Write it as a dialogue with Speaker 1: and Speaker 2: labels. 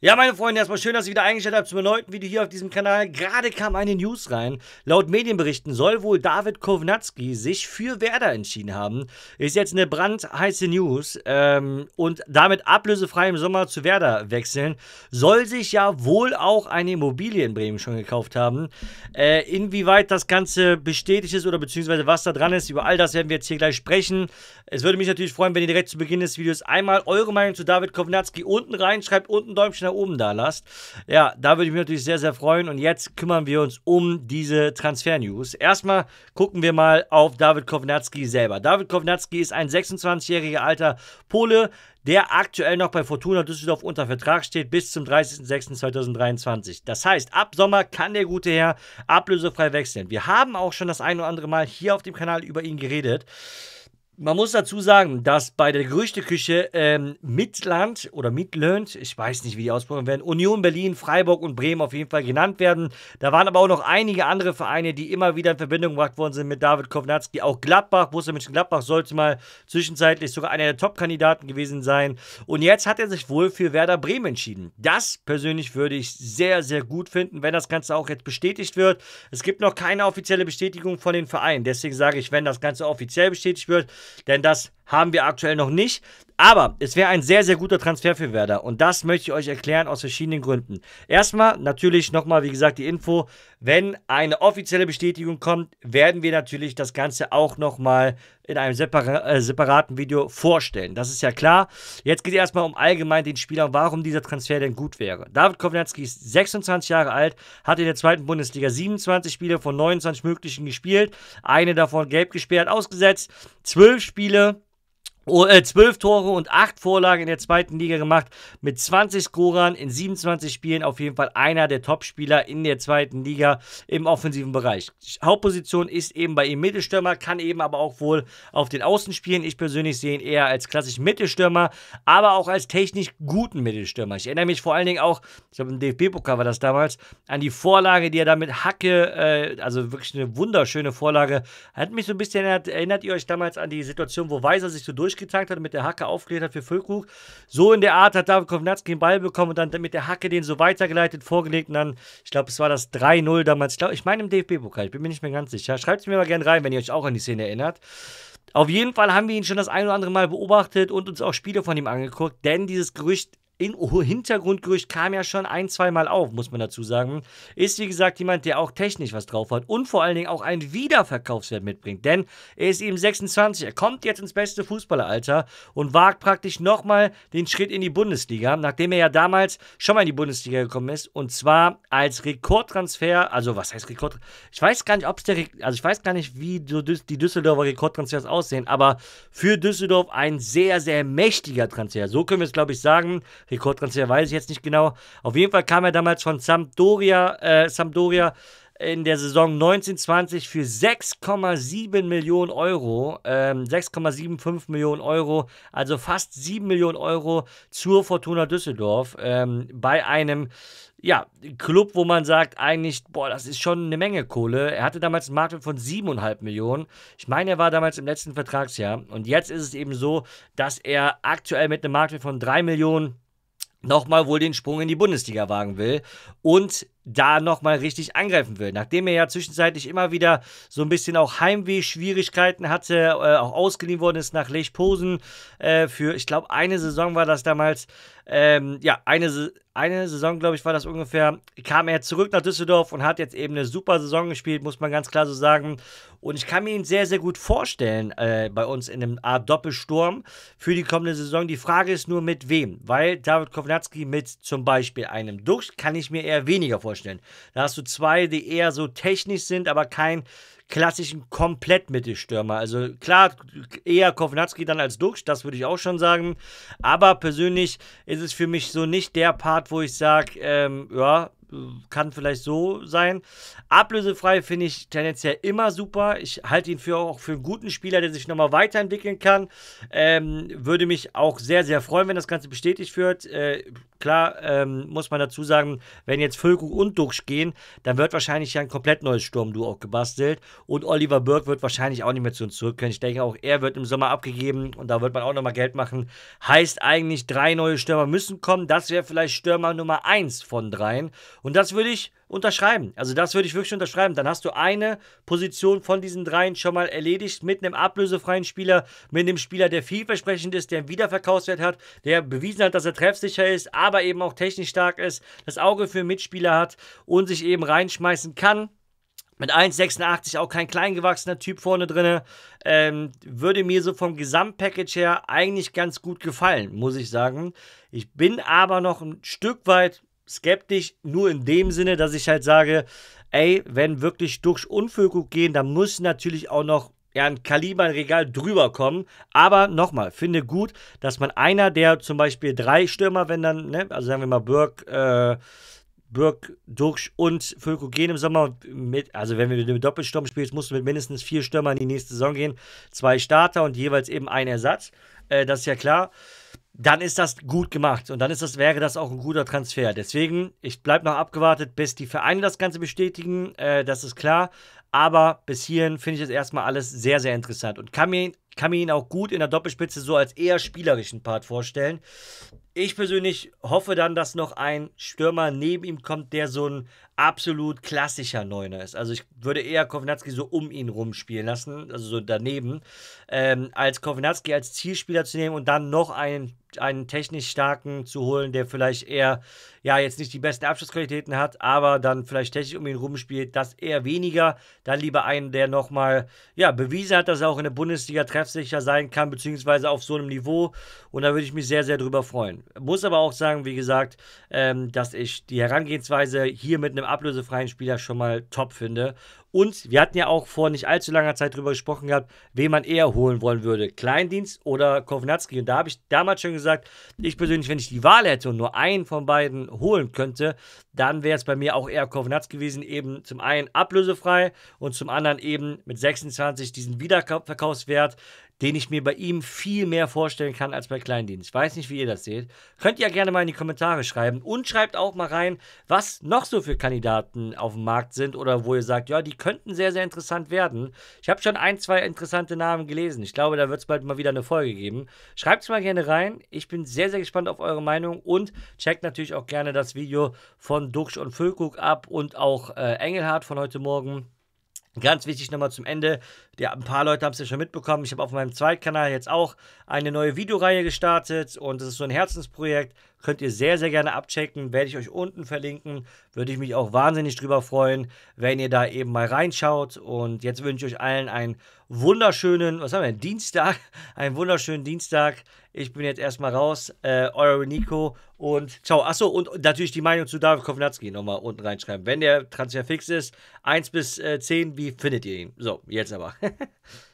Speaker 1: Ja, meine Freunde, erstmal schön, dass ihr wieder eingeschaltet habt zum erneuten Video hier auf diesem Kanal. Gerade kam eine News rein. Laut Medienberichten soll wohl David Kownatski sich für Werder entschieden haben. Ist jetzt eine brandheiße News ähm, und damit ablösefrei im Sommer zu Werder wechseln. Soll sich ja wohl auch eine Immobilie in Bremen schon gekauft haben. Äh, inwieweit das Ganze bestätigt ist oder beziehungsweise was da dran ist, über all das werden wir jetzt hier gleich sprechen. Es würde mich natürlich freuen, wenn ihr direkt zu Beginn des Videos einmal eure Meinung zu David Kownatski unten reinschreibt, unten Däumchen nach oben da lasst. Ja, da würde ich mich natürlich sehr, sehr freuen. Und jetzt kümmern wir uns um diese Transfer-News. Erstmal gucken wir mal auf David Kownatski selber. David Kownatski ist ein 26-jähriger alter Pole, der aktuell noch bei Fortuna Düsseldorf unter Vertrag steht bis zum 30.06.2023. Das heißt, ab Sommer kann der gute Herr ablösefrei wechseln. Wir haben auch schon das ein oder andere Mal hier auf dem Kanal über ihn geredet. Man muss dazu sagen, dass bei der Gerüchteküche ähm, Midland oder Midland, ich weiß nicht, wie die ausprobieren werden, Union Berlin, Freiburg und Bremen auf jeden Fall genannt werden. Da waren aber auch noch einige andere Vereine, die immer wieder in Verbindung gebracht worden sind mit David Kovnatski. Auch Gladbach, Borussia Mönchengladbach sollte mal zwischenzeitlich sogar einer der Top-Kandidaten gewesen sein. Und jetzt hat er sich wohl für Werder Bremen entschieden. Das persönlich würde ich sehr, sehr gut finden, wenn das Ganze auch jetzt bestätigt wird. Es gibt noch keine offizielle Bestätigung von den Vereinen. Deswegen sage ich, wenn das Ganze offiziell bestätigt wird, denn das haben wir aktuell noch nicht. Aber es wäre ein sehr, sehr guter Transfer für Werder. Und das möchte ich euch erklären aus verschiedenen Gründen. Erstmal natürlich nochmal, wie gesagt, die Info. Wenn eine offizielle Bestätigung kommt, werden wir natürlich das Ganze auch nochmal in einem separa äh, separaten Video vorstellen. Das ist ja klar. Jetzt geht es erstmal um allgemein den Spieler, warum dieser Transfer denn gut wäre. David Kovnatski ist 26 Jahre alt, hat in der zweiten Bundesliga 27 Spiele von 29 möglichen gespielt, eine davon gelb gesperrt ausgesetzt, 12 Spiele 12 äh, Tore und 8 Vorlagen in der zweiten Liga gemacht, mit 20 Scorern in 27 Spielen. Auf jeden Fall einer der Topspieler in der zweiten Liga im offensiven Bereich. Hauptposition ist eben bei ihm Mittelstürmer, kann eben aber auch wohl auf den Außen spielen. Ich persönlich sehe ihn eher als klassisch Mittelstürmer, aber auch als technisch guten Mittelstürmer. Ich erinnere mich vor allen Dingen auch, ich glaube im DFB-Pokal war das damals, an die Vorlage, die er da mit Hacke, äh, also wirklich eine wunderschöne Vorlage, hat mich so ein bisschen erinnert, erinnert ihr euch damals an die Situation, wo Weiser sich so durch durchgetankt hat und mit der Hacke aufgelegt hat für Füllkrug. So in der Art hat David Kovnatski den Ball bekommen und dann mit der Hacke den so weitergeleitet, vorgelegt und dann, ich glaube, es war das 3-0 damals. Ich, glaube, ich meine im DFB-Pokal, ich bin mir nicht mehr ganz sicher. Schreibt es mir mal gerne rein, wenn ihr euch auch an die Szene erinnert. Auf jeden Fall haben wir ihn schon das ein oder andere Mal beobachtet und uns auch Spiele von ihm angeguckt, denn dieses Gerücht in Hintergrundgerücht kam ja schon ein, zweimal auf, muss man dazu sagen, ist wie gesagt jemand, der auch technisch was drauf hat und vor allen Dingen auch einen Wiederverkaufswert mitbringt. Denn er ist eben 26, er kommt jetzt ins beste Fußballeralter und wagt praktisch nochmal den Schritt in die Bundesliga, nachdem er ja damals schon mal in die Bundesliga gekommen ist und zwar als Rekordtransfer, also was heißt Rekord? Ich weiß gar nicht, ob es der, also ich weiß gar nicht, wie die Düsseldorfer Rekordtransfers aussehen, aber für Düsseldorf ein sehr, sehr mächtiger Transfer. So können wir es, glaube ich, sagen. Rekordtransfer, weiß ich jetzt nicht genau. Auf jeden Fall kam er damals von Sampdoria, äh, Sampdoria in der Saison 1920 für 6,7 Millionen Euro, ähm, 6,75 Millionen Euro, also fast 7 Millionen Euro zur Fortuna Düsseldorf ähm, bei einem ja, Club, wo man sagt eigentlich, boah, das ist schon eine Menge Kohle. Er hatte damals einen Marktwert von 7,5 Millionen. Ich meine, er war damals im letzten Vertragsjahr. Und jetzt ist es eben so, dass er aktuell mit einem Marktwert von 3 Millionen nochmal wohl den Sprung in die Bundesliga wagen will und da nochmal richtig angreifen will. Nachdem er ja zwischenzeitlich immer wieder so ein bisschen auch Heimweh-Schwierigkeiten hatte, äh, auch ausgeliehen worden ist nach Lech Posen äh, für, ich glaube, eine Saison war das damals, ähm, ja, eine, eine Saison, glaube ich, war das ungefähr, kam er zurück nach Düsseldorf und hat jetzt eben eine super Saison gespielt, muss man ganz klar so sagen. Und ich kann mir ihn sehr, sehr gut vorstellen äh, bei uns in einem Art Doppelsturm für die kommende Saison. Die Frage ist nur, mit wem? Weil David Kovnatski mit zum Beispiel einem Duxch kann ich mir eher weniger vorstellen. Da hast du zwei, die eher so technisch sind, aber kein klassischen Komplettmittelstürmer. Also klar, eher Kovnatski dann als Duxch, das würde ich auch schon sagen. Aber persönlich ist es für mich so nicht der Part, wo ich sage, ähm, ja, äh, kann vielleicht so sein. Ablösefrei finde ich tendenziell immer super. Ich halte ihn für auch für einen guten Spieler, der sich nochmal weiterentwickeln kann. Ähm, würde mich auch sehr, sehr freuen, wenn das Ganze bestätigt wird. Äh, klar ähm, muss man dazu sagen, wenn jetzt Völkung und Duxch gehen, dann wird wahrscheinlich ja ein komplett neues Sturmduo auch gebastelt. Und Oliver Burke wird wahrscheinlich auch nicht mehr zu uns zurückkehren. Ich denke auch, er wird im Sommer abgegeben und da wird man auch nochmal Geld machen. Heißt eigentlich, drei neue Stürmer müssen kommen. Das wäre vielleicht Stürmer Nummer eins von dreien. Und das würde ich unterschreiben. Also das würde ich wirklich unterschreiben. Dann hast du eine Position von diesen dreien schon mal erledigt mit einem ablösefreien Spieler, mit einem Spieler, der vielversprechend ist, der einen Wiederverkaufswert hat, der bewiesen hat, dass er treffsicher ist, aber eben auch technisch stark ist, das Auge für Mitspieler hat und sich eben reinschmeißen kann. Mit 1,86 auch kein kleingewachsener Typ vorne drin. Ähm, würde mir so vom Gesamtpackage her eigentlich ganz gut gefallen, muss ich sagen. Ich bin aber noch ein Stück weit skeptisch nur in dem Sinne, dass ich halt sage, ey, wenn wirklich durch Unfüllkrug gehen, dann muss natürlich auch noch ja, ein Kaliberregal drüber kommen. Aber nochmal, finde gut, dass man einer, der zum Beispiel drei Stürmer, wenn dann, ne, also sagen wir mal Birk, äh, Birk, Duxch und Völko gehen im Sommer. Mit, also, wenn wir mit dem Doppelsturm spielst, musst du mit mindestens vier Stürmern in die nächste Saison gehen. Zwei Starter und jeweils eben ein Ersatz. Äh, das ist ja klar dann ist das gut gemacht und dann ist das, wäre das auch ein guter Transfer. Deswegen, ich bleibe noch abgewartet, bis die Vereine das Ganze bestätigen, äh, das ist klar. Aber bis hierhin finde ich das erstmal alles sehr, sehr interessant und kann mir, kann mir ihn auch gut in der Doppelspitze so als eher spielerischen Part vorstellen. Ich persönlich hoffe dann, dass noch ein Stürmer neben ihm kommt, der so ein absolut klassischer Neuner ist. Also ich würde eher Kovnatski so um ihn rumspielen lassen, also so daneben, ähm, als Kovnatski als Zielspieler zu nehmen und dann noch einen, einen technisch starken zu holen, der vielleicht eher, ja, jetzt nicht die besten Abschlussqualitäten hat, aber dann vielleicht technisch um ihn rumspielt, das eher weniger. Dann lieber einen, der nochmal, ja, bewiesen hat, dass er auch in der Bundesliga treffsicher sein kann, beziehungsweise auf so einem Niveau. Und da würde ich mich sehr, sehr drüber freuen. Muss aber auch sagen, wie gesagt, ähm, dass ich die Herangehensweise hier mit einem ablösefreien Spieler schon mal top finde. Und wir hatten ja auch vor nicht allzu langer Zeit darüber gesprochen gehabt, wen man eher holen wollen würde. Kleindienst oder Kovnatski. Und da habe ich damals schon gesagt, ich persönlich, wenn ich die Wahl hätte und nur einen von beiden holen könnte, dann wäre es bei mir auch eher Kovnatski gewesen. Eben zum einen ablösefrei und zum anderen eben mit 26 diesen Wiederverkaufswert den ich mir bei ihm viel mehr vorstellen kann als bei Kleindienst. Ich weiß nicht, wie ihr das seht. Könnt ihr gerne mal in die Kommentare schreiben und schreibt auch mal rein, was noch so für Kandidaten auf dem Markt sind oder wo ihr sagt, ja, die könnten sehr, sehr interessant werden. Ich habe schon ein, zwei interessante Namen gelesen. Ich glaube, da wird es bald mal wieder eine Folge geben. Schreibt es mal gerne rein. Ich bin sehr, sehr gespannt auf eure Meinung und checkt natürlich auch gerne das Video von Duxch und Füllkrug ab und auch äh, Engelhardt von heute Morgen. Ganz wichtig nochmal zum Ende. Ja, ein paar Leute haben es ja schon mitbekommen. Ich habe auf meinem Zweitkanal jetzt auch eine neue Videoreihe gestartet und es ist so ein Herzensprojekt Könnt ihr sehr, sehr gerne abchecken. Werde ich euch unten verlinken. Würde ich mich auch wahnsinnig drüber freuen, wenn ihr da eben mal reinschaut. Und jetzt wünsche ich euch allen einen wunderschönen, was haben wir denn? Dienstag. Einen wunderschönen Dienstag. Ich bin jetzt erstmal raus. Äh, euer Nico und ciao. Achso, und natürlich die Meinung zu David Kovnatski nochmal unten reinschreiben. Wenn der Transfer fix ist, 1 bis äh, 10, wie findet ihr ihn? So, jetzt aber.